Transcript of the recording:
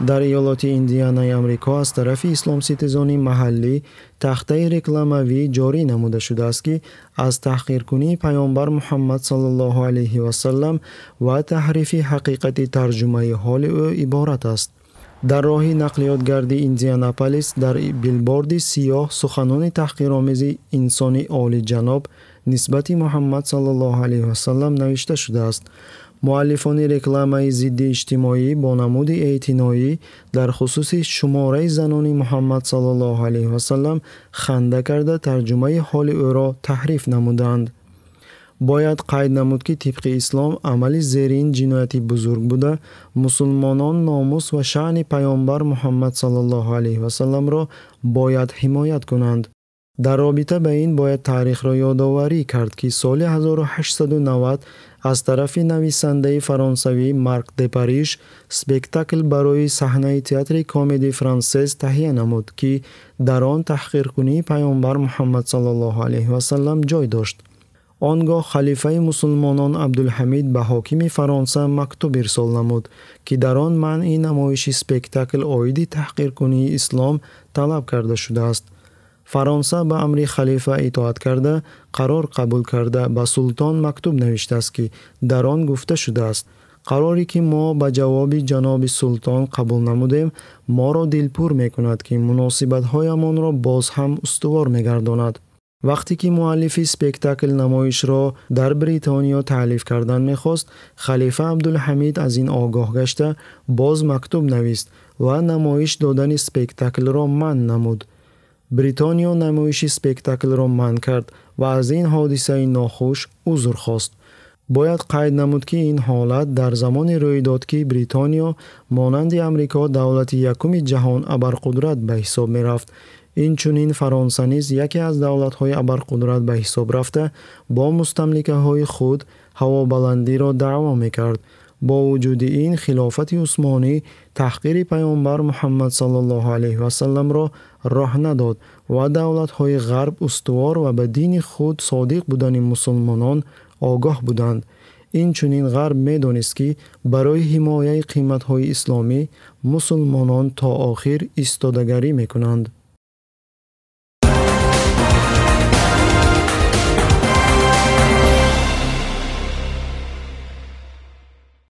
дар иёлоти индианаи амрико аз тарафи исломситизони маҳаллӣ тахтаи рекламавӣ ҷорӣ намуда шудааст ки аз таҳқиркунии паёнбар муҳаммад свасалам ва таҳрифи ҳақиқати тарҷумаи ҳоли ӯ иборат аст дар роҳи нақлиётгарди индианаполис дар билборди сиёҳ суханони таҳқиромези инсони олиҷаноб нисбати муҳаммад св навишта шудааст муаллифони рекламаи зидди иҷтимоӣ бо намуди эътиноӣ дар хусуси шумораи занони муҳаммад свасалам ханда карда тарҷумаи ҳоли ӯро таҳриф намуданд бояд қайд намуд ки тибқи ислом амали зерин ҷинояти бузург буда мусулмонон номус ва шаъни паёнбар муҳаммад св васаламро бояд ҳимоят кунанд дар робита ба ин бояд таърихро ёдоварӣ кард ки соли 1890 аз тарафи нависандаи фаронсавӣ марк депариш спектакл барои саҳнаи театри комеди франсез таҳия намуд ки дар он таҳқиркунии паёнбар муҳаммад саавасалам ҷой дошт он гоҳ халифаи мусулмонон абдулҳамид ба ҳокими фаронса мактуб ирсол намуд ки дар он манъи намоиши спектакл оиди таҳқиркунии ислом талаб карда шудааст фаронса ба амри халифа итоат карда қарор қабул карда ба султон мактуб навиштааст ки дар он гуфта шудааст қароре ки мо ба ҷавоби ҷаноби султон қабул намудем моро дилпур мекунад ки муносибатҳоямонро боз ҳам устувор мегардонад вақте ки муаллифи спектакл намоишро дар бритониё таълиф кардан мехост халифа абдулҳамид аз ин огоҳ гашта боз мактуб навист ва намоиш додани спектаклро манъ намуд бритониё намоиши спектаклро манъ кард ва аз ин ҳодисаи нохуш узр хост бояд қайд намуд ки ин ҳолат дар замоне рӯй дод ки бритониё монанди амрико давлати якуми ҷаҳон абарқудрат ба ҳисоб мерафт инчунин фаронса низ яке аз давлатҳои абарқудрат ба ҳисоб рафта бо мустамликаҳои худ ҳавобаландиро даъво мекард бо вуҷуди ин хилофати усмонӣ таҳқири паёнбар муҳаммад слвасламро роҳ надод ва давлатҳои ғарб устувор ва ба дини худ содиқ будани мусулмонон огоҳ буданд инчунин ғарб медонист ки барои ҳимояи қиматҳои исломӣ мусулмонон то охир истодагарӣ мекунанд